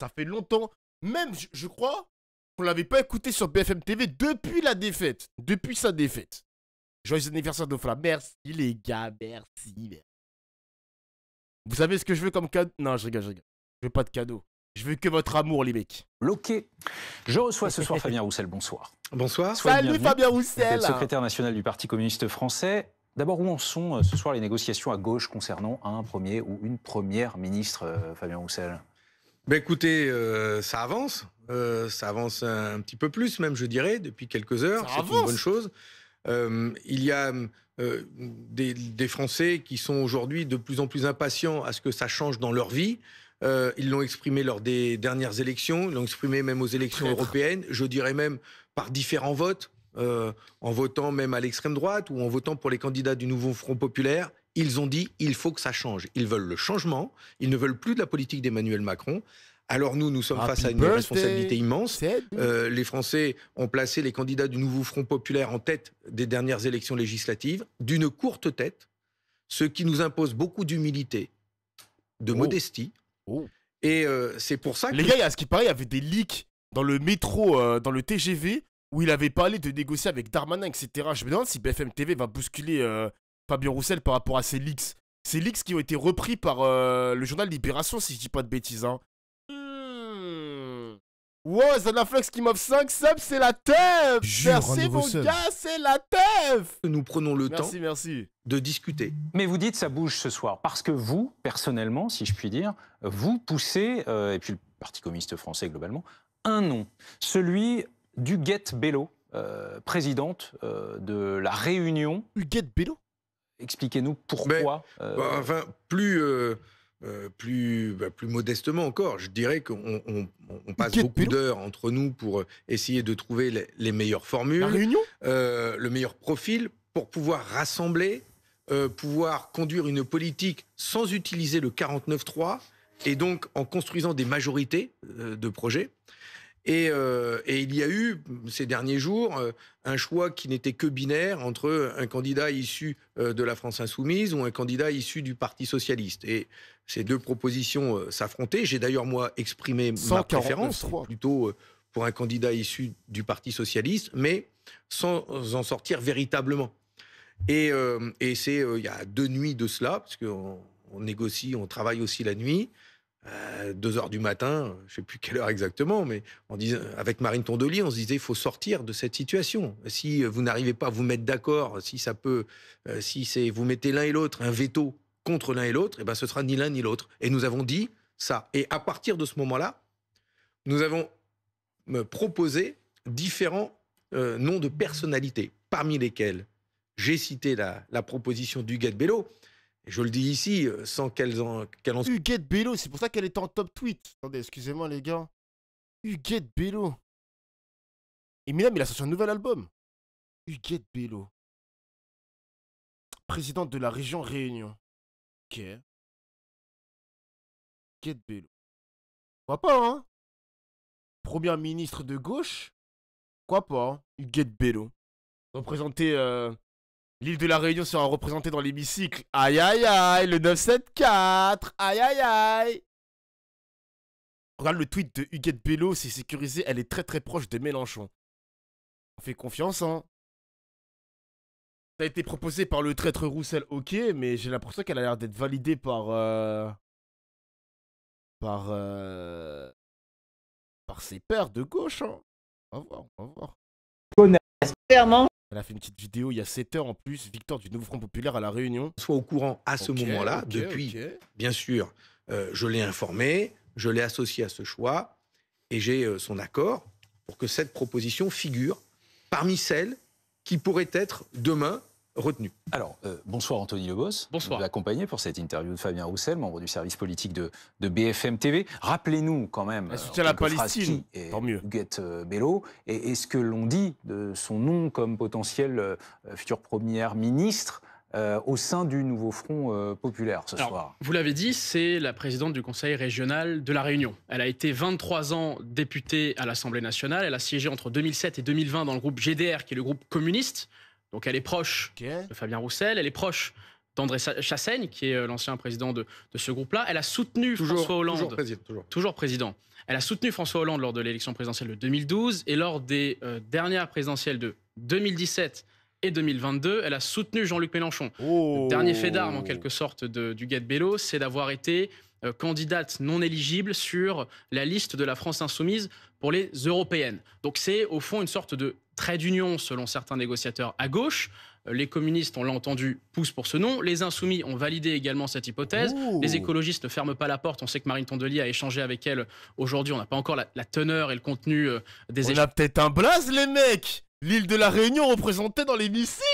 Ça fait longtemps. Même, je, crois qu'on l'avait pas écouté sur BFM TV depuis la défaite. Depuis sa défaite. Joyeux anniversaire Dofla. Merci les gars, merci, Vous savez ce que je veux comme cadeau Non, je rigole, je rigole. Je veux pas de cadeau. Je veux que votre amour, les mecs. Ok. Je reçois ce soir Fabien Roussel. Bonsoir. Bonsoir. Salut Fabien Roussel. secrétaire national du Parti communiste français. D'abord, où en sont euh, ce soir les négociations à gauche concernant un premier ou une première ministre, euh, Fabien Roussel ben, écoutez, euh, ça avance. Euh, ça avance un, petit peu plus, même, je dirais, depuis quelques heures. C'est une bonne chose. Euh, il y a des, des, Français qui sont aujourd'hui de plus en plus impatients à ce que ça change dans leur vie. ils l'ont exprimé lors des dernières élections, ils l'ont exprimé même aux élections européennes, je dirais même par différents votes, en votant même à l'extrême droite ou en votant pour les candidats du nouveau Front populaire ils ont dit il faut que ça change. Ils veulent le changement, ils ne veulent plus de la politique d'Emmanuel Macron. Alors nous, nous sommes face à une responsabilité immense. Euh, les Français ont placé les candidats du nouveau Front populaire en tête des dernières élections législatives, d'une courte tête, ce qui nous impose beaucoup d'humilité, de oh. modestie. Oh. Et euh, c'est pour ça que... Les gars, à ce qui paraît, il y avait des leaks dans le métro, euh, dans le TGV, où il avait parlé de négocier avec Darmanin, etc. Je me demande si BFM TV va bousculer Fabien Roussel par rapport à ces leaks. Ces leaks qui ont été repris par euh, le journal Libération, si je dis pas de bêtises. Wow, Mmh. Wow, qui m'offre 5 subs, c'est la teuf Merci mon gars, c'est la teuf Nous prenons le temps de discuter. Mais vous dites ça bouge ce soir, parce que vous, personnellement, si je puis dire, vous poussez, euh, et puis le Parti communiste français globalement, un nom, celui d'Huguette Bello, euh, présidente de la Réunion. Huguette Bello Expliquez-nous pourquoi. Euh, bah, enfin, plus. Euh, euh, plus, bah, plus modestement encore, je dirais qu'on passe beaucoup d'heures entre nous pour essayer de trouver les, meilleures formules, le meilleur profil pour pouvoir rassembler, pouvoir conduire une politique sans utiliser le 49-3 et donc en construisant des majorités de projets. Euh, et, il y a eu, ces derniers jours, euh, un choix qui n'était que binaire entre un candidat issu euh, de la France insoumise ou un candidat issu du Parti socialiste. Et ces deux propositions s'affrontaient. J'ai d'ailleurs, moi, exprimé ma préférence, plutôt pour un candidat issu du Parti socialiste, mais sans en sortir véritablement. Et, c'est il y a deux nuits de cela, parce qu'on négocie, on travaille aussi la nuit. 2 euh, heures du matin, je ne sais plus quelle heure exactement, mais en disant euh, avec Marine Tondelier, on se disait il faut sortir de cette situation. Si euh, vous n'arrivez pas à vous mettre d'accord, si ça peut, si c'est vous mettez l'un et l'autre un veto contre l'un et l'autre, et eh ben ce sera ni l'un ni l'autre. Et nous avons dit ça. Et à partir de ce moment-là, nous avons proposé différents noms de personnalités, parmi lesquels j'ai cité la, la proposition d'Huguette Bello, je le dis ici, euh, sans qu'elles en... en... Huguette Bello, c'est pour ça qu'elle est en top tweet. Attendez, excusez-moi les gars. Huguette Bello. Et Eminem, il a sorti un nouvel album. Huguette Bello. Présidente de la région Réunion. Ok. Huguette Bello. Quoi pas, hein Première ministre de gauche. Quoi pas, hein Huguette Bello. Représenter euh, L'île de la Réunion sera représentée dans l'hémicycle. Aïe aïe aïe, le 974. Aïe aïe aïe. Regarde le tweet de Huguette Bello, c'est sécurisé, elle est très très proche de Mélenchon. On fait confiance, hein. Ça a été proposé par le traître Roussel, ok, mais j'ai l'impression qu'elle a l'air d'être validée par. Euh... Par. Euh, par ses pairs de gauche, hein. On va voir, on va voir. Clairement, elle a fait une petite vidéo il y a 7 heures en plus, Victor du Nouveau Front Populaire à La Réunion. Soit au courant à ce moment-là, depuis, bien sûr, euh, je l'ai informé, je l'ai associé à ce choix, et j'ai euh, son accord pour que cette proposition figure parmi celles qui pourraient être demain retenu. Alors, euh, bonsoir Anthony Lebos. Bonsoir. Vous accompagné pour cette interview de Fabien Roussel, membre du service politique de, de BFM TV. Rappelez-nous quand même. Elle euh, soutient la Palestine. Et Tant mieux. Euh, Bello. Et, est ce que l'on dit de son nom comme potentiel futur Premier ministre. au sein du nouveau Front populaire ce Alors, soir. Vous l'avez dit, c'est la présidente du Conseil régional de La Réunion. Elle a été 23 ans députée à l'Assemblée nationale. Elle a siégé entre 2007 et 2020 dans le groupe GDR, qui est le groupe communiste, donc elle est proche de Fabien Roussel, elle est proche d'André Chassaigne, qui est euh, l'ancien président de, ce groupe-là. Elle a soutenu François Hollande. Toujours président, Elle a soutenu François Hollande lors de l'élection présidentielle de 2012 et lors des euh, dernières présidentielles de 2017 et 2022, elle a soutenu Jean-Luc Mélenchon. Le dernier fait d'arme, en quelque sorte, de, du Guet Bello, c'est d'avoir été euh, Candidate non éligible sur la liste de la France insoumise pour les européennes. Donc c'est au fond une sorte de trait d'union selon certains négociateurs à gauche. Euh, les communistes, on l'a entendu, poussent pour ce nom. Les insoumis ont validé également cette hypothèse. Les écologistes ne ferment pas la porte. On sait que Marine Tondelier a échangé avec elle aujourd'hui. On n'a pas encore la, teneur et le contenu euh, des échanges. On a peut-être un blaze, les mecs L'île de la Réunion représentée dans l'hémicycle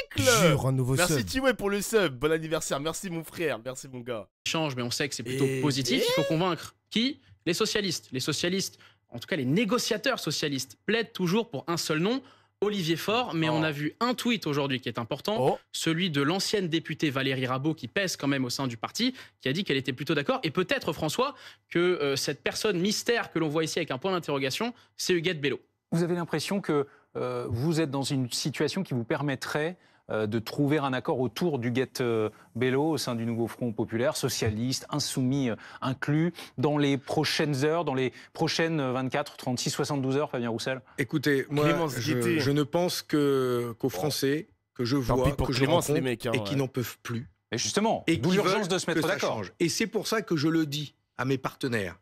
Jure, un nouveau Merci pour le sub, bon anniversaire, merci mon frère, merci mon gars. Change, mais on sait que c'est plutôt positif, il faut convaincre. Qui Les socialistes. Les socialistes, en tout cas les négociateurs socialistes, plaident toujours pour un seul nom, Olivier Faure, mais on oh. a vu un tweet aujourd'hui qui est important, oh. celui de l'ancienne députée Valérie Rabault qui pèse quand même au sein du parti, qui a dit qu'elle était plutôt d'accord. Et peut-être, François, que euh, cette personne mystère que l'on voit ici avec un point d'interrogation, c'est Huguette Bello. Vous avez l'impression que euh, vous êtes dans une situation qui vous permettrait euh, de trouver un accord autour du Guette-Bello euh, au sein du nouveau Front populaire, socialiste, insoumis inclus, dans les prochaines heures, dans les prochaines 24, 36, 72 heures, Fabien Roussel Écoutez, moi, je, ne pense qu'aux Français que je vois, que je rencontre hein, et qui n'en peuvent plus. Et justement, et d'où l'urgence de se mettre d'accord. Et c'est pour ça que je le dis à mes partenaires.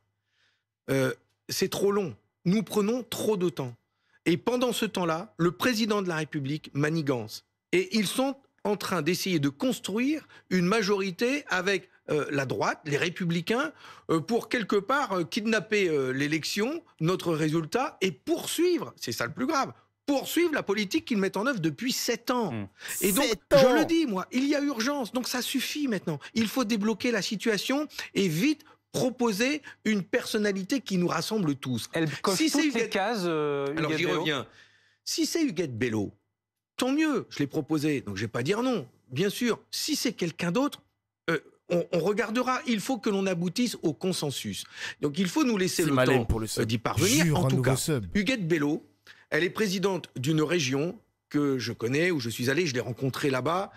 c'est trop long. Nous prenons trop de temps. Et pendant ce temps-là, le président de la République manigance. Et ils sont en train d'essayer de construire une majorité avec euh, la droite, les républicains, euh, pour quelque part euh, kidnapper l'élection, notre résultat, et poursuivre, c'est ça le plus grave, poursuivre la politique qu'ils mettent en œuvre depuis sept ans. Mmh. Et donc, je le dis, moi, il y a urgence, donc ça suffit maintenant. Il faut débloquer la situation et vite proposer une personnalité qui nous rassemble tous. Elle coche si toutes Huguette... les cases. Euh, Alors j'y reviens. Si c'est Huguette Bello, tant mieux, je l'ai proposé, donc je vais pas dire non, bien sûr. Si c'est quelqu'un d'autre, euh, on, regardera. Il faut que l'on aboutisse au consensus. Donc il faut nous laisser le temps pour euh, d'y parvenir. en tout cas, Huguette Bello, elle est présidente d'une région que je connais, où je suis allé, je l'ai rencontrée là-bas,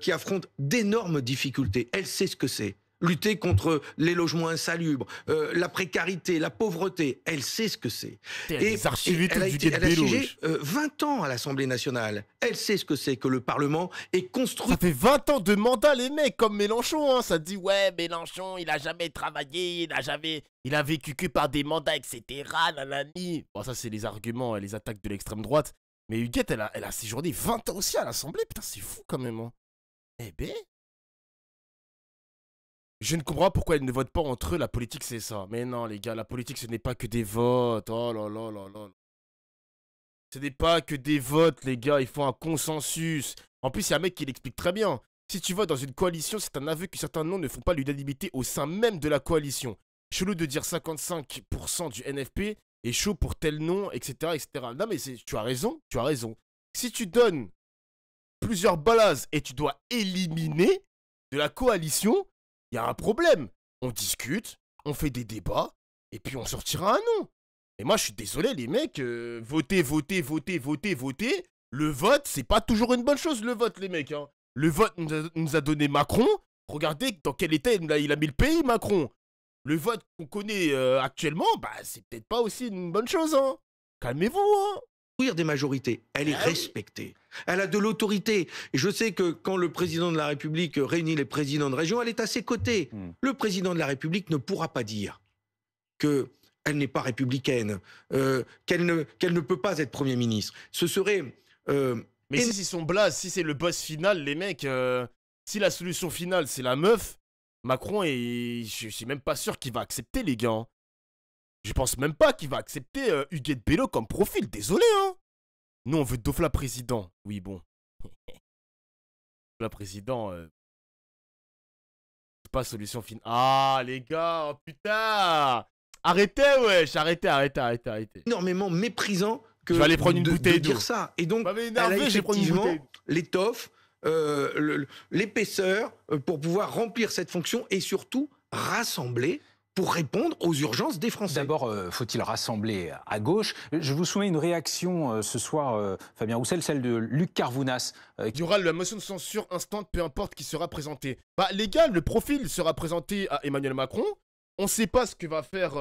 qui affronte d'énormes difficultés. Elle sait ce que c'est lutter contre les logements insalubres, euh, la précarité, la pauvreté. Elle sait ce que c'est. Et, et, elle a, été, elle a 20 euh, ans à l'Assemblée nationale. Elle sait ce que c'est que le Parlement est construit. Ça fait 20 ans de mandat, les mecs, comme Mélenchon. ça hein. ça dit, ouais, Mélenchon, il a jamais travaillé, il a jamais... Il a vécu que par des mandats, etc. Bon, ça, c'est les arguments et les attaques de l'extrême droite. Mais Huguette, elle a, elle a séjourné 20 ans aussi à l'Assemblée. Putain, c'est fou quand même. Hein. Eh ben, je ne comprends pas pourquoi ils ne votent pas entre eux. La politique, c'est ça. Mais non, les gars, la politique, ce n'est pas que des votes. Oh là là là là. Ce n'est pas que des votes, les gars. Il faut un consensus. En plus, il y a un mec qui l'explique très bien. Si tu vas dans une coalition, c'est un aveu que certains noms ne font pas l'unanimité au sein même de la coalition. Chelou de dire 55% du NFP est chaud pour tel nom, etc. etc. Non, mais tu as raison, tu as raison. Si tu donnes plusieurs balazes et tu dois éliminer de la coalition, il y a un problème. On discute, on fait des débats, et puis on sortira un nom. Et moi, je suis désolé, les mecs, votez, euh, votez, votez, votez, votez. Le vote, c'est pas toujours une bonne chose, le vote, les mecs. Hein. Le vote nous a, donné Macron. Regardez dans quel état il a, mis le pays, Macron. Le vote qu'on connaît euh, actuellement, bah, c'est peut-être pas aussi une bonne chose, hein. Calmez-vous, hein des majorités. Elle est ah respectée. Elle a de l'autorité. je sais que quand le président de la République réunit les présidents de région, elle est à ses côtés. Hmm. Le président de la République ne pourra pas dire que elle n'est pas républicaine, euh, qu'elle ne, ne peut pas être Premier ministre. Ce serait... Euh, Mais si c'est son blase, si c'est le boss final, les mecs, euh, si la solution finale c'est la meuf, Macron, est, je, ne suis même pas sûr qu'il va accepter les gars. Hein. Je pense même pas qu'il va accepter euh, Huguette Bello comme profil, désolé, hein Nous, on veut Dofla président. Oui, bon. La président, euh. pas solution fine. Ah, les gars, oh, putain Arrêtez, wesh Arrêtez, arrêtez, arrêtez, arrêtez. Énormément méprisant que... Je vais aller prendre une bouteille dire ça. Et donc, énervé, effectivement l'étoffe, euh, l'épaisseur euh, pour pouvoir remplir cette fonction et surtout rassembler pour répondre aux urgences des Français. D'abord, euh, faut-il rassembler à gauche Je vous soumets une réaction euh, ce soir, euh, Fabien Roussel, celle de Luc Carvounas. Il y aura la motion de censure instante, peu importe qui sera présentée. Bah les gars, le profil sera présenté à Emmanuel Macron. On ne sait pas ce que va faire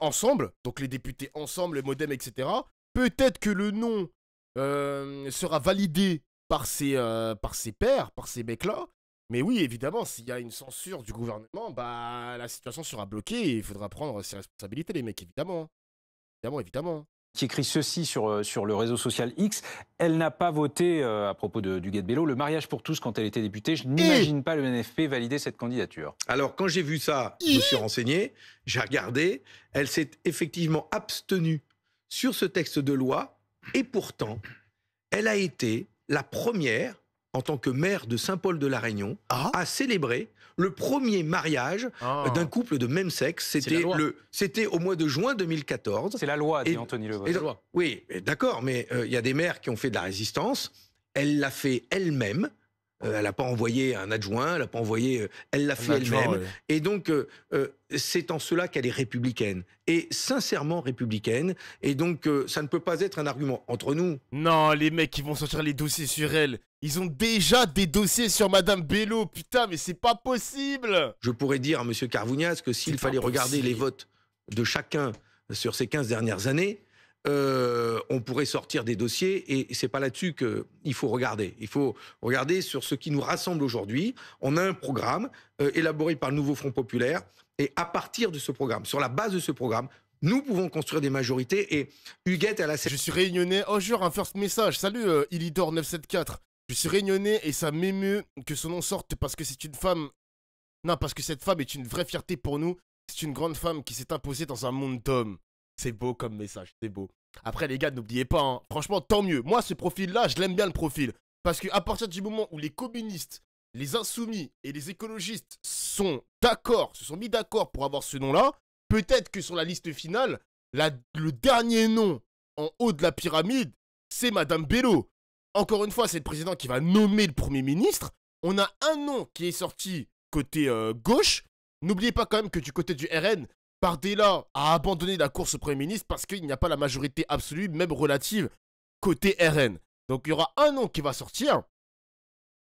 ensemble, donc les députés ensemble, le modem, etc. Peut-être que le nom sera validé par ses, par ses pairs, par ces mecs-là. Mais oui, évidemment, s'il y a une censure du gouvernement, bah la situation sera bloquée et il faudra prendre ses responsabilités, les mecs, évidemment. Hein. Évidemment, évidemment hein. qui écrit ceci euh, sur, le réseau social X. Elle n'a pas voté, euh, à propos de, du Guet Bello, le mariage pour tous quand elle était députée. Je n'imagine pas le NFP valider cette candidature. Alors, quand j'ai vu ça, je me suis renseigné, j'ai regardé. Elle s'est effectivement abstenue sur ce texte de loi. Et pourtant, elle a été la première en tant que maire de Saint-Paul-de-la-Réunion, ah. a célébré le premier mariage ah. d'un couple de même sexe. C'était le, c'était au mois de juin 2014. C'est la loi, dit Anthony Oui, d'accord, mais euh, il y a des maires qui ont fait de la résistance. Elle l'a fait elle-même. Euh, elle n'a pas envoyé un adjoint, elle pas envoyé, euh, elle l'a fait elle-même. Et donc, euh, c'est en cela qu'elle est républicaine et sincèrement républicaine. Et donc, ça ne peut pas être un argument entre nous. Non, les mecs qui vont sortir les dossiers sur elle, ils ont déjà des dossiers sur Madame Bello. Putain, mais c'est pas possible. Je pourrais dire à M. Carvounias que s'il fallait regarder les votes de chacun sur ces 15 dernières années, euh, on pourrait sortir des dossiers et c'est pas là-dessus qu'il faut regarder. Il faut regarder sur ce qui nous rassemble aujourd'hui. On a un programme euh, élaboré par le nouveau Front populaire et à partir de ce programme, sur la base de ce programme, nous pouvons construire des majorités et Huguette, elle a... Je suis réunionnais, oh jure, un first message, salut euh, Ilidor 974, je suis réunionnais et ça m'émeut que son nom sorte parce que c'est une femme... Non, parce que cette femme est une vraie fierté pour nous, c'est une grande femme qui s'est imposée dans un monde d'hommes. C'est beau comme message, c'est beau. Après, les gars, n'oubliez pas, hein, franchement, tant mieux. Moi, ce profil-là, je l'aime bien le profil. Parce qu'à partir du moment où les communistes, les insoumis et les écologistes sont d'accord, se sont mis d'accord pour avoir ce nom-là, peut-être que sur la liste finale, le dernier nom en haut de la pyramide, c'est Madame Bello. Encore une fois, c'est le président qui va nommer le Premier ministre. On a un nom qui est sorti côté euh, gauche. N'oubliez pas quand même que du côté du RN, Bardella a abandonné la course au Premier ministre parce qu'il n'y a pas la majorité absolue, même relative, côté RN. Donc il y aura un nom qui va sortir.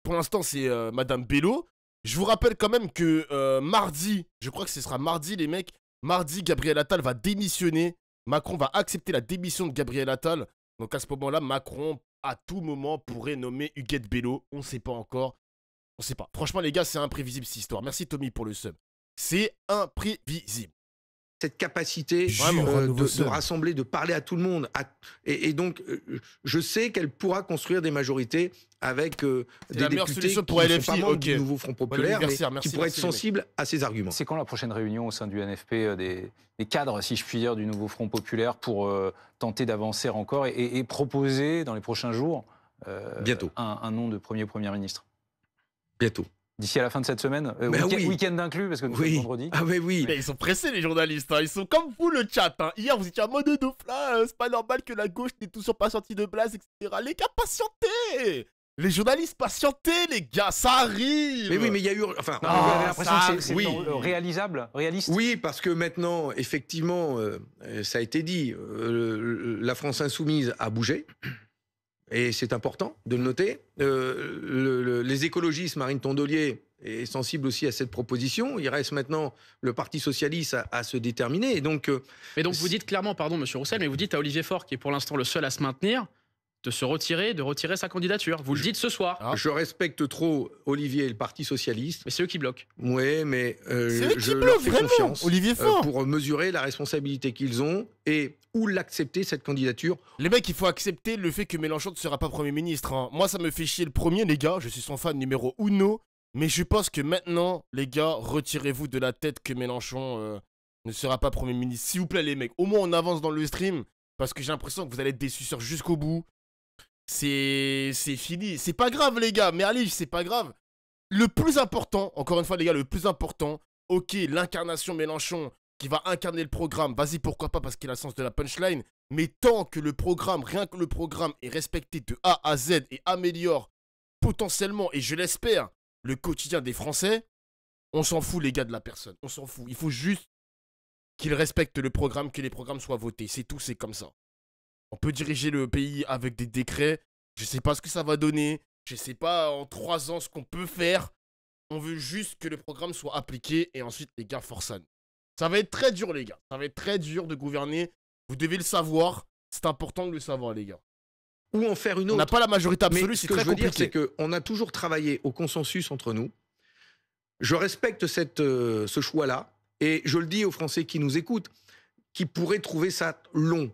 Pour l'instant, c'est euh, Madame Bello. Je vous rappelle quand même que euh, mardi, je crois que ce sera mardi, les mecs. Mardi, Gabriel Attal va démissionner. Macron va accepter la démission de Gabriel Attal. Donc à ce moment-là, Macron, à tout moment, pourrait nommer Huguette Bello. On ne sait pas encore. On ne sait pas. Franchement, les gars, c'est imprévisible cette histoire. Merci Tommy pour le sub. C'est imprévisible cette capacité euh, de, se rassembler, de parler à tout le monde. et, donc, euh, je sais qu'elle pourra construire des majorités avec euh, des députés qui pour sont pas du nouveau Front Populaire, qui pourraient être sensibles à ces arguments. C'est quand la prochaine réunion au sein du NFP des, cadres, si je puis dire, du nouveau Front Populaire pour tenter d'avancer encore et, proposer dans les prochains jours Bientôt. Un, un nom de premier Premier ministre Bientôt. D'ici à la fin de cette semaine euh, bah Week-end inclus, parce que nous oui. vendredi. Ah oui ils sont pressés les journalistes, hein. ils sont comme vous le chat. Hein. Hier vous étiez en mode euh, de là, euh, c'est pas normal que la gauche n'est toujours pas sorti de place, etc. Les gars, patientez les journalistes, patientez, les gars, ça arrive. Mais oui, mais il y a eu, enfin, l'impression que c'est réalisable, réaliste. Oui, parce que maintenant, effectivement, ça a été dit, la France insoumise a bougé et c'est important de le noter. Euh, les écologistes, Marine Tondelier est sensible aussi à cette proposition. Il reste maintenant le Parti socialiste à, se déterminer. Et donc, euh, mais donc vous dites clairement, pardon, Monsieur Roussel, mais vous dites à Olivier Faure, qui est pour l'instant le seul à se maintenir, de se retirer, de retirer sa candidature. Vous le dites ce soir. Ah. Je respecte trop Olivier et le Parti socialiste. Mais c'est eux qui bloquent. Oui, mais euh, c'est je qui bloquent, confiance Olivier euh, pour mesurer la responsabilité qu'ils ont et ou l'accepter cette candidature. Les mecs, il faut accepter le fait que Mélenchon ne sera pas Premier ministre. Hein. Moi, ça me fait chier le premier, les gars. Je suis son fan numéro uno. Mais je pense que maintenant, les gars, retirez-vous de la tête que Mélenchon euh, ne sera pas Premier ministre. S'il vous plaît, les mecs. Au moins, on avance dans le stream. Parce que j'ai l'impression que vous allez être des suceurs jusqu'au bout. C'est fini. C'est pas grave, les gars. Mais allez, c'est pas grave. Le plus important, encore une fois, les gars, le plus important, ok, l'incarnation Mélenchon qui va incarner le programme, vas-y, pourquoi pas, parce qu'il a le sens de la punchline. Mais tant que le programme, rien que le programme est respecté de A à Z et améliore potentiellement, et je l'espère, le quotidien des Français, on s'en fout, les gars, de la personne. On s'en fout. Il faut juste qu'il respecte le programme, que les programmes soient votés. C'est tout, c'est comme ça. On peut diriger le pays avec des décrets. Je sais pas ce que ça va donner. Je sais pas en trois ans ce qu'on peut faire. On veut juste que le programme soit appliqué et ensuite les gars force Ça va être très dur les gars. Ça va être très dur de gouverner. Vous devez le savoir. C'est important de le savoir les gars ou en faire une autre. On n'a pas la majorité absolue, ce que je veux dire, c'est qu'on a toujours travaillé au consensus entre nous. Je respecte cette, euh, ce choix-là, et je le dis aux Français qui nous écoutent, qui pourraient trouver ça long.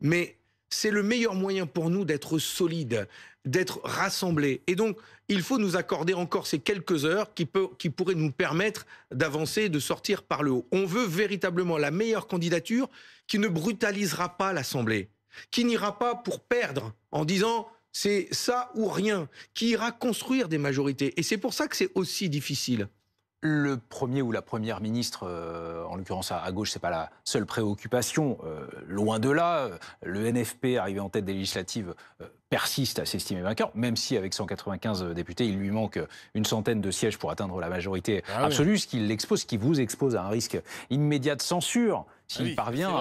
Mais c'est le meilleur moyen pour nous d'être solides, d'être rassemblés. Et donc, il faut nous accorder encore ces quelques heures qui, qui pourraient nous permettre d'avancer, de sortir par le haut. On veut véritablement la meilleure candidature qui ne brutalisera pas l'Assemblée, qui n'ira pas pour perdre en disant c'est ça ou rien, qui ira construire des majorités. Et c'est pour ça que c'est aussi difficile le premier ou la première ministre, euh, en l'occurrence à, gauche, gauche, c'est pas la seule préoccupation, euh, loin de là. Euh, le NFP, arrivé en tête des législatives, persiste à s'estimer vainqueur, même si avec 195 députés, il lui manque une centaine de sièges pour atteindre la majorité ah absolue, ce qui l'expose, ce qui vous expose à un risque immédiat de censure s'il ah parvient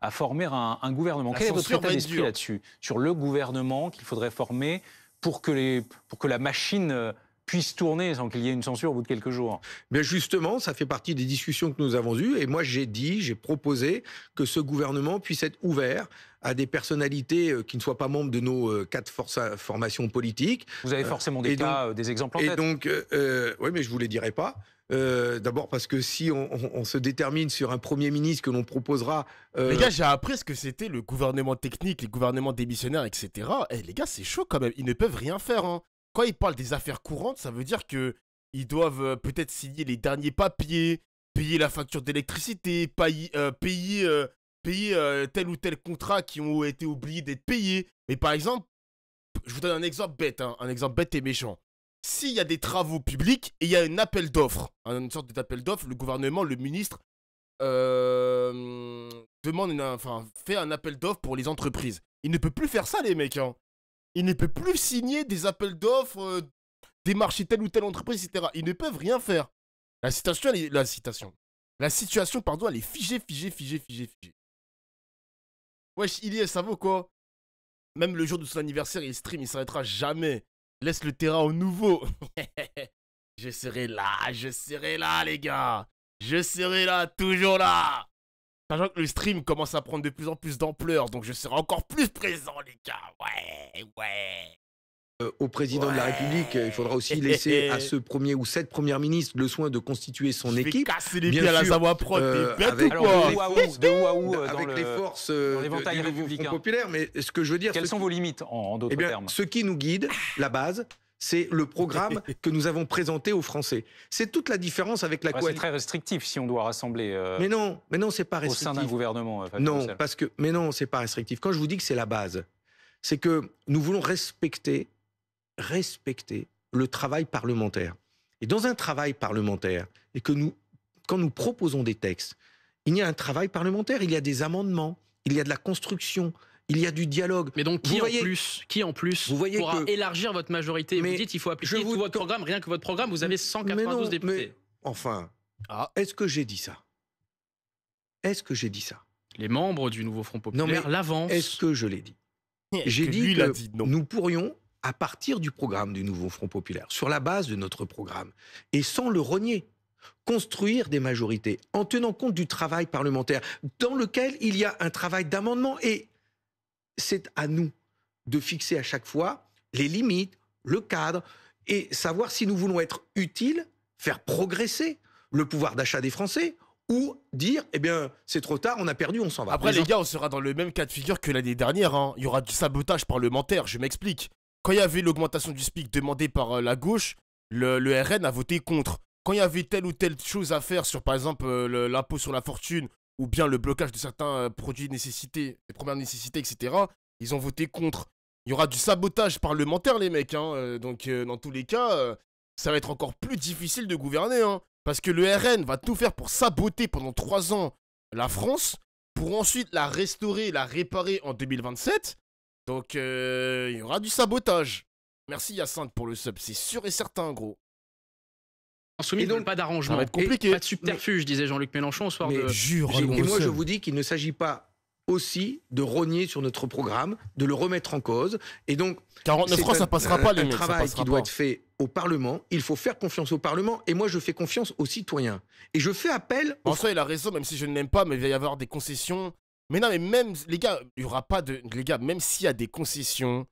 à, former un, gouvernement. Quel est votre état d'esprit là-dessus Sur le gouvernement qu'il faudrait former pour que la machine puisse tourner sans qu'il y ait une censure au bout de quelques jours. Mais justement, ça fait partie des discussions que nous avons eues. Et moi, j'ai dit, j'ai proposé que ce gouvernement puisse être ouvert à des personnalités euh, qui ne soient pas membres de nos euh, quatre formations politiques. Vous avez forcément euh, des cas, des exemples en tête. Et donc, oui, mais je vous les dirai pas. D'abord parce que si on, se détermine sur un Premier ministre que l'on proposera... Les gars, j'ai appris ce que c'était le gouvernement technique, les gouvernements démissionnaires, etc. Eh, les gars, c'est chaud quand même. Ils ne peuvent rien faire. Hein quand ils parlent des affaires courantes, ça veut dire que ils doivent euh, peut-être signer les derniers papiers, payer la facture d'électricité, euh, payer, euh, payer, tel ou tel contrat qui ont été oubliés d'être payés. Mais par exemple, je vous donne un exemple bête, hein, un exemple bête et méchant. S'il y a des travaux publics et il y a un appel d'offres, une sorte d'appel d'offres, le gouvernement, le ministre demande, enfin, fait un appel d'offres pour les entreprises. Il ne peut plus faire ça, les mecs. Hein. Il ne peut plus signer des appels d'offres, euh, des démarcher telle ou telle entreprise, etc. Ils ne peuvent rien faire. La citation, la citation. La situation, pardon, elle est figée, figée, figée, figée, figée. Wesh, est, ça vaut quoi Même le jour de son anniversaire, il stream, il s'arrêtera jamais. Laisse le terrain au nouveau. je serai là, je serai là, les gars. Je serai là, toujours là que le stream commence à prendre de plus en plus d'ampleur, donc je serai encore plus présent, les gars. Ouais, ouais. Euh, au président de la République, il faudra aussi laisser à ce premier ou cette première ministre le soin de constituer son équipe. Casser les pieds à la Savoie Prod, euh, avec, quoi. les, forces, de avec les forces euh, Mais ce que je veux dire, quelles sont vos limites en, d'autres eh termes Ce qui nous guide, la base, c'est le programme que nous avons présenté aux Français. C'est toute la différence avec la quoi C'est très restrictif si on doit rassembler. Euh, mais non, mais c'est pas restrictif. Au sein d'un gouvernement. Euh, non, parce que mais non, c'est pas restrictif. Quand je vous dis que c'est la base, c'est que nous voulons respecter, respecter le travail parlementaire. Et dans un travail parlementaire, et que nous, quand nous proposons des textes, il y a un travail parlementaire, il y a des amendements, il y a de la construction, il y a du dialogue. Mais donc qui en plus Qui en plus Vous voyez pourra élargir votre majorité mais Vous dites il faut appliquer votre programme, rien que votre programme, vous avez 192 députés. Mais, enfin, ah. est-ce que j'ai dit ça Est-ce que j'ai dit ça Les membres du nouveau Front populaire l'avance. Est-ce que je l'ai dit J'ai dit que nous pourrions à partir du programme du nouveau Front populaire, sur la base de notre programme, et sans le renier, construire des majorités en tenant compte du travail parlementaire, dans lequel il y a un travail d'amendement. Et c'est à nous de fixer à chaque fois les limites, le cadre, et savoir si nous voulons être utiles, faire progresser le pouvoir d'achat des Français, ou dire, eh bien, c'est trop tard, on a perdu, on s'en va. Après, les, gars, on sera dans le même cas de figure que l'année dernière. Hein. Il y aura du sabotage parlementaire, je m'explique. Quand il y avait l'augmentation du SPIC demandée par euh, la gauche, le, le RN a voté contre. Quand il y avait telle ou telle chose à faire sur, par exemple, euh, l'impôt sur la fortune ou bien le blocage de certains euh, produits nécessités, les premières nécessités, etc. Ils ont voté contre. Il y aura du sabotage parlementaire, les mecs. Hein, euh, donc, euh, dans tous les cas, ça va être encore plus difficile de gouverner. Hein, parce que le RN va tout faire pour saboter pendant trois ans la France, pour ensuite la restaurer, la réparer en 2027. Donc, il y aura du sabotage. Merci Yacinthe pour le sub, c'est sûr et certain, gros donc, pas d'arrangement. Pas de subterfuge, disait Jean-Luc Mélenchon au soir de. Jure, et moi, je vous dis qu'il ne s'agit pas aussi de rogner sur notre programme, de le remettre en cause. Et donc, crois francs, ça passera pas, les travail qui doit être fait au Parlement. Il faut faire confiance au Parlement. Et moi, je fais confiance aux citoyens. Et je fais appel. En soi, il a raison, même si je ne l'aime pas, mais il va y avoir des concessions. Mais non, mais même, les gars, il y aura pas de. Les gars, même s'il y a des concessions,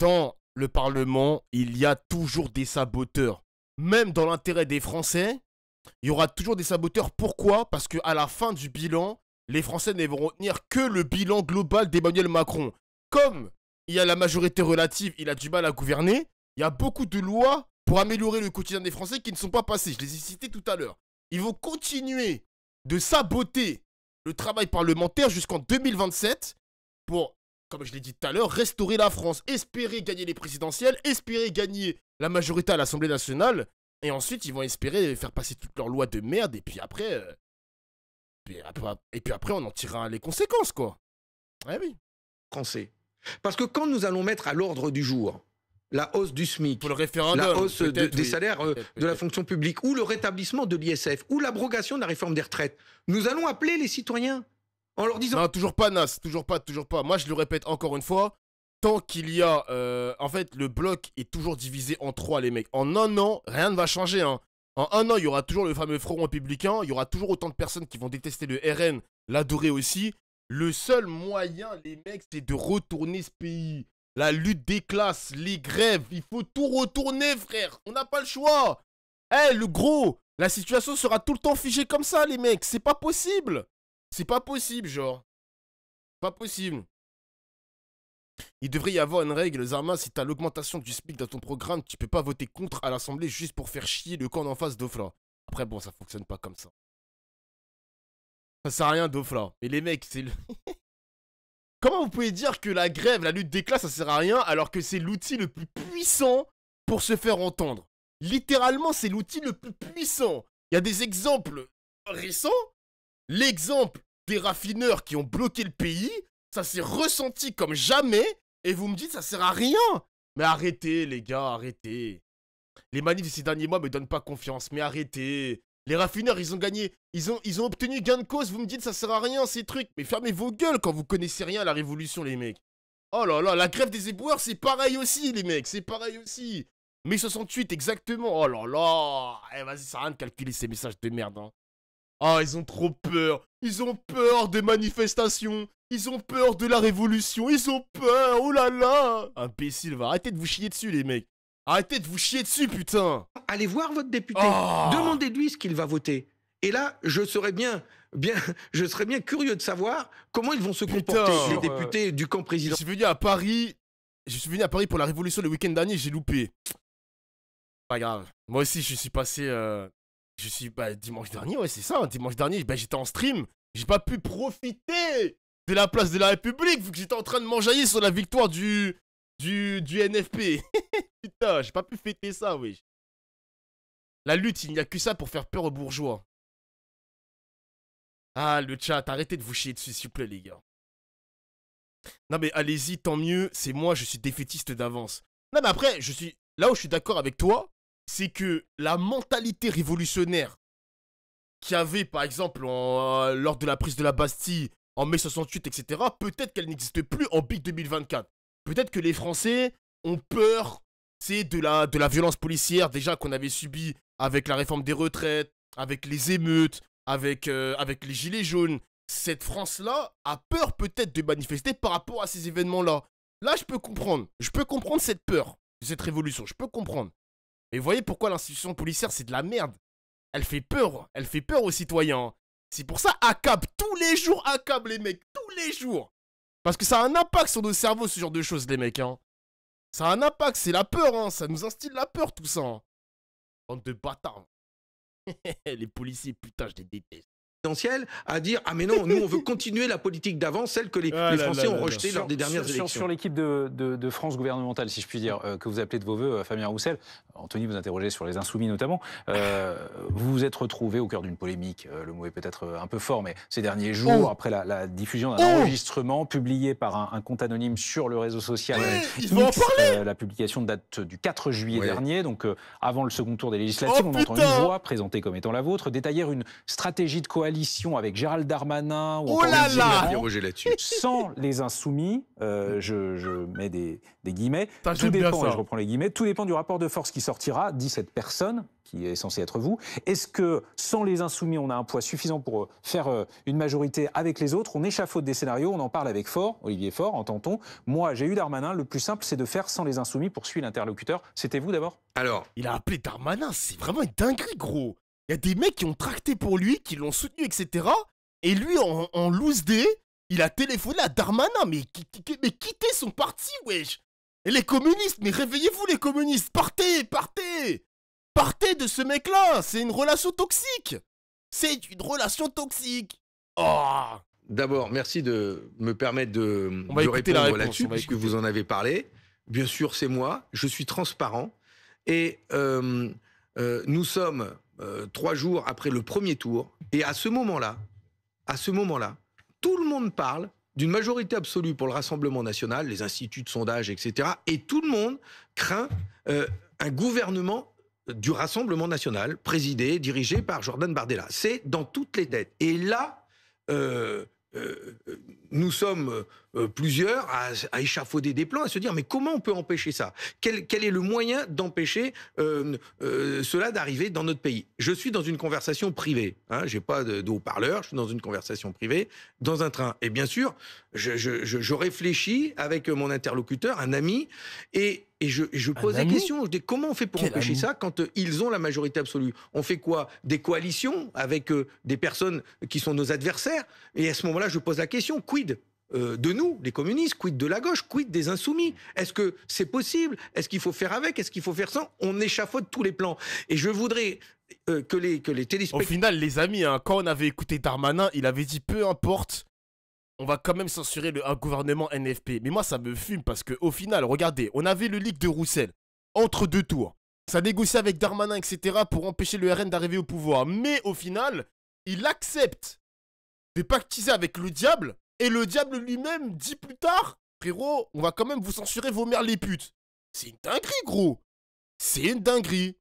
dans le Parlement, il y a toujours des saboteurs même dans l'intérêt des Français, il y aura toujours des saboteurs. Pourquoi Parce qu'à la fin du bilan, les Français ne vont retenir que le bilan global d'Emmanuel Macron. Comme il y a la majorité relative, il a du mal à gouverner, il y a beaucoup de lois pour améliorer le quotidien des Français qui ne sont pas passées. Je les ai citées tout à l'heure. Ils vont continuer de saboter le travail parlementaire jusqu'en 2027 pour comme je l'ai dit tout à l'heure, restaurer la France, espérer gagner les présidentielles, espérer gagner la majorité à l'Assemblée nationale, et ensuite ils vont espérer faire passer toutes leurs lois de merde, et puis après. Euh, et puis après, on en tirera les conséquences, quoi. Ouais, eh oui. Français. Parce que quand nous allons mettre à l'ordre du jour la hausse du SMIC, Pour le référendum, la hausse des salaires euh, de la fonction publique, ou le rétablissement de l'ISF, ou l'abrogation de la réforme des retraites, nous allons appeler les citoyens en leur disant. Non, toujours pas Nas, toujours pas, toujours pas. Moi, je le répète encore une fois. Tant qu'il y a. Euh, en fait, le bloc est toujours divisé en trois, les mecs. En un an, rien ne va changer. Hein. En un an, il y aura toujours le fameux front républicain. Il y aura toujours autant de personnes qui vont détester le RN, l'adorer aussi. Le seul moyen, les mecs, c'est de retourner ce pays. La lutte des classes, les grèves, il faut tout retourner, frère. On n'a pas le choix. Eh, le gros, la situation sera tout le temps figée comme ça, les mecs. C'est pas possible. C'est pas possible, genre. Pas possible. Il devrait y avoir une règle, Zarma, si t'as l'augmentation du speed dans ton programme, tu peux pas voter contre à l'Assemblée juste pour faire chier le camp d'en face d'Ofla. Après, bon, ça fonctionne pas comme ça. Ça sert à rien d'Ofla. Mais les mecs, c'est le... Comment vous pouvez dire que la grève, la lutte des classes, ça sert à rien alors que c'est l'outil le plus puissant pour se faire entendre Littéralement, c'est l'outil le plus puissant. Il y a des exemples récents l'exemple des raffineurs qui ont bloqué le pays, ça s'est ressenti comme jamais, et vous me dites ça sert à rien Mais arrêtez les gars, arrêtez Les manifs de ces derniers mois me donnent pas confiance, mais arrêtez Les raffineurs, ils ont gagné, ils ont, ils ont obtenu gain de cause, vous me dites ça sert à rien ces trucs Mais fermez vos gueules quand vous connaissez rien à la révolution les mecs Oh là là, la grève des éboueurs, c'est pareil aussi les mecs, c'est pareil aussi 68 exactement, oh là là Eh vas-y, ça sert rien de calculer ces messages de merde hein ah, ils ont trop peur. Ils ont peur des manifestations. Ils ont peur de la révolution. Ils ont peur. Oh là là. Imbécile, va arrêtez de vous chier dessus, les mecs. Arrêtez de vous chier dessus, putain. Allez voir votre député. Ah. Demandez-lui ce qu'il va voter. Et là, je serais bien, bien, je serais bien curieux de savoir comment ils vont se comporter les euh, députés du camp président. Je suis venu à Paris. Je suis venu à Paris pour la révolution le week-end dernier. J'ai loupé. Pas grave. Moi aussi, je suis passé. Euh, je suis bah, dimanche dernier, ouais, c'est ça. Hein, dimanche dernier, bah, j'étais en stream. J'ai pas pu profiter de la place de la République vu que j'étais en train de m'enjailler sur la victoire du du, du NFP. Putain, j'ai pas pu fêter ça, oui. La lutte, il n'y a que ça pour faire peur aux bourgeois. Ah, le chat, arrêtez de vous chier dessus, s'il vous plaît, les gars. Non, mais allez-y, tant mieux. C'est moi, je suis défaitiste d'avance. Non, mais après, je suis. Là où je suis d'accord avec toi, c'est que la mentalité révolutionnaire qu'il y avait, par exemple, euh, lors de la prise de la Bastille en mai 68, etc., peut-être qu'elle n'existe plus en vingt 2024. Peut-être que les Français ont peur c'est de la, de la violence policière déjà qu'on avait subie avec la réforme des retraites, avec les émeutes, avec, euh, avec les gilets jaunes. Cette France-là a peur peut-être de manifester par rapport à ces événements-là. Là, je peux comprendre. Je peux comprendre cette peur cette révolution. Je peux comprendre. Et vous voyez pourquoi l'institution policière, c'est de la merde. Elle fait peur. Elle fait peur aux citoyens. C'est pour ça, accable. Tous les jours, accable, les mecs. Tous les jours. Parce que ça a un impact sur nos cerveaux, ce genre de choses, les mecs. Hein. Ça a un impact. C'est la peur. Hein. Ça nous instille la peur, tout ça. Hein. Bande de bâtards. les policiers, putain, je les déteste à dire ah mais non nous on veut continuer la politique d'avant celle que les, ah Français ont rejetée lors des dernières élections. Sur, l'équipe de, France gouvernementale si je puis dire euh, que vous appelez de vos voeux euh, Fabien Roussel, Anthony vous interrogez sur les insoumis notamment, euh, vous vous êtes retrouvé au cœur d'une polémique, le mot est peut-être un peu fort mais ces derniers oh. jours après la, diffusion d'un oh. enregistrement publié par un, compte anonyme sur le réseau social, la publication date du 4 juillet dernier donc avant le second tour des législatives oh, on entend une voix présentée comme étant la vôtre détailler une stratégie de coalition avec Gérald Darmanin ou oh là sans les insoumis, euh, je, mets des, guillemets, tout dépend, je reprends les guillemets, tout dépend du rapport de force qui sortira, dit cette personne, qui est censé être vous. Est-ce que sans les insoumis, on a un poids suffisant pour euh, faire euh, une majorité avec les autres On échafaude des scénarios, on en parle avec Fort, Olivier Fort, entend-on. Moi, j'ai eu Darmanin, le plus simple, c'est de faire sans les insoumis, poursuit l'interlocuteur. C'était vous d'abord Alors. Il a appelé Darmanin, c'est vraiment une dinguerie, gros il y a des mecs qui ont tracté pour lui, qui l'ont soutenu, etc. Et lui, en, loose day, il a téléphoné à Darmanin. Mais, mais quittez son parti, wesh les communistes, mais réveillez-vous, les communistes Partez, partez Partez de ce mec-là C'est une relation toxique C'est une relation toxique oh. D'abord, merci de me permettre de, répondre là-dessus, puisque vous en avez parlé. Bien sûr, c'est moi. Je suis transparent. Et euh, euh, nous sommes euh, trois jours après le premier tour. Et à ce moment-là, à ce moment-là, tout le monde parle d'une majorité absolue pour le Rassemblement national, les instituts de sondage, etc. Et tout le monde craint euh, un gouvernement du Rassemblement national, présidé, dirigé par Jordan Bardella. C'est dans toutes les têtes. Et là, euh, nous sommes euh, euh, plusieurs à, échafauder des plans, à se dire mais comment on peut empêcher ça quel, est le moyen d'empêcher euh, cela d'arriver dans notre pays Je suis dans une conversation privée, hein, j'ai pas de, haut-parleur, je suis dans une conversation privée, dans un train. Et bien sûr, je, réfléchis avec mon interlocuteur, un ami, et je, pose la question, Je dis comment on fait pour empêcher ça quand ils ont la majorité absolue On fait quoi Des coalitions avec des personnes qui sont nos adversaires Et à ce moment-là, je pose la question quid euh, de nous, les communistes, quid de la gauche, quid des insoumis Est-ce que c'est possible Est-ce qu'il faut faire avec Est-ce qu'il faut faire sans On échafaude tous les plans. Et je voudrais euh, que, les, que les téléspectateurs... Au final, les amis, hein, quand on avait écouté Darmanin, il avait dit peu importe, on va quand même censurer le, un gouvernement NFP. Mais moi, ça me fume parce qu'au final, regardez, on avait le Ligue de Roussel, entre deux tours. Ça négociait avec Darmanin, etc., pour empêcher le RN d'arriver au pouvoir. Mais au final, il accepte de pactiser avec le diable et le diable lui-même dit plus tard, frérot, on va quand même vous censurer vos mères les putes. C'est une dinguerie, gros. C'est une dinguerie.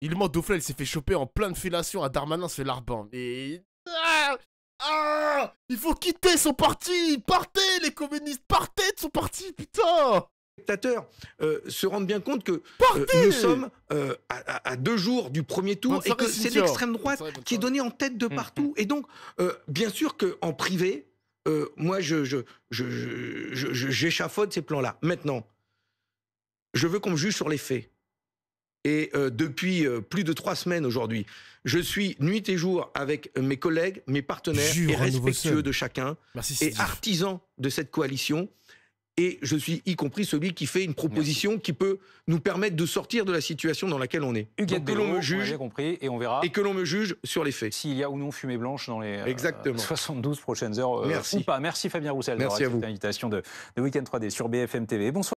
Il ment Dofla, il s'est fait choper en pleine fellation à Darmanin, c'est larbin. Et ah, ah Il faut quitter son parti Partez, les communistes Partez de son parti, putain spectateurs euh, se rendent bien compte que euh, nous sommes euh, à, deux jours du premier tour et que c'est l'extrême droite qui est donnée en tête de mm, partout. Mm. Et donc, bien sûr qu'en privé, euh, moi, je, j'échafaude ces plans-là. Maintenant, je veux qu'on me juge sur les faits. Et euh, depuis euh, plus de trois semaines aujourd'hui, je suis nuit et jour avec mes collègues, mes partenaires, et respectueux de chacun, et artisans de cette coalition et je suis y compris celui qui fait une proposition qui peut nous permettre de sortir de la situation dans laquelle on est. Donc que l'on me juge, compris, et on verra. Et que l'on me juge sur les faits. S'il y a ou non fumée blanche dans les 72 euh, prochaines heures euh, Merci. pas. Merci Fabien Roussel Merci à cette invitation de, de week 3D sur BFM TV. Bonsoir.